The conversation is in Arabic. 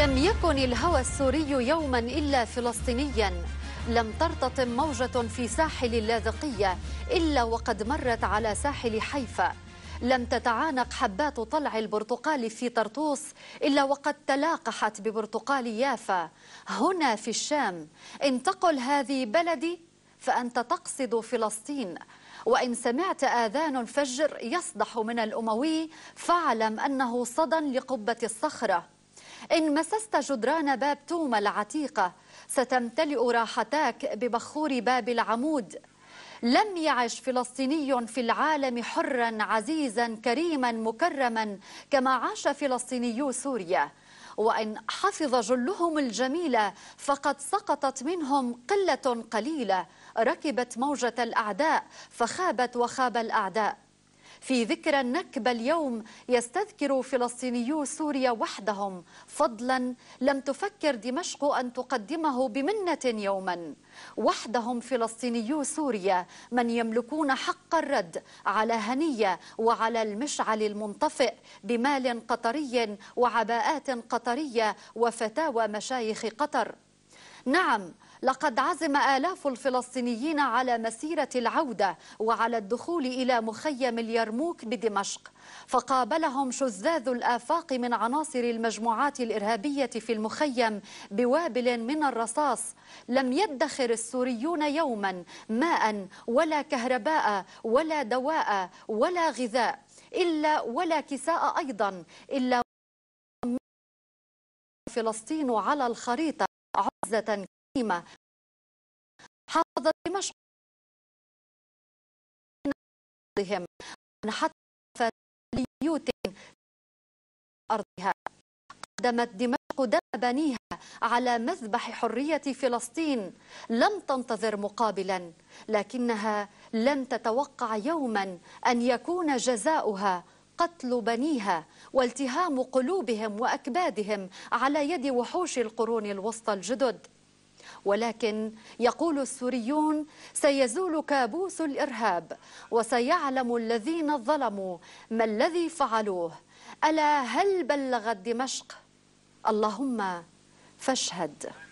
لم يكن الهوى السوري يوما إلا فلسطينيا لم ترتطم موجة في ساحل اللاذقية إلا وقد مرت على ساحل حيفا لم تتعانق حبات طلع البرتقال في طرطوس إلا وقد تلاقحت ببرتقال يافا هنا في الشام إن تقل هذه بلدي فأنت تقصد فلسطين وإن سمعت آذان الفجر يصدح من الأموي فاعلم أنه صدى لقبة الصخرة إن مسست جدران باب توما العتيقة ستمتلئ راحتاك ببخور باب العمود لم يعش فلسطيني في العالم حرا عزيزا كريما مكرما كما عاش فلسطينيو سوريا وإن حفظ جلهم الجميلة فقد سقطت منهم قلة قليلة ركبت موجة الأعداء فخابت وخاب الأعداء في ذكرى النكبة اليوم يستذكر فلسطينيو سوريا وحدهم فضلا لم تفكر دمشق أن تقدمه بمنة يوما وحدهم فلسطينيو سوريا من يملكون حق الرد على هنية وعلى المشعل المنطفئ بمال قطري وعباءات قطرية وفتاوى مشايخ قطر نعم لقد عزم آلاف الفلسطينيين على مسيرة العودة وعلى الدخول إلى مخيم اليرموك بدمشق فقابلهم شذاذ الآفاق من عناصر المجموعات الإرهابية في المخيم بوابل من الرصاص لم يدخر السوريون يوما ماء ولا كهرباء ولا دواء ولا غذاء إلا ولا كساء أيضا إلا فلسطين على الخريطة عزة حافظ دمشق أرضهم حتى بيوت أرضها قدمت دمشق دم بنيها على مذبح حرية فلسطين لم تنتظر مقابلا لكنها لم تتوقع يوما أن يكون جزاؤها قتل بنيها والتهام قلوبهم وأكبادهم على يد وحوش القرون الوسطى الجدد ولكن يقول السوريون سيزول كابوس الإرهاب وسيعلم الذين ظلموا ما الذي فعلوه ألا هل بلغت دمشق اللهم فاشهد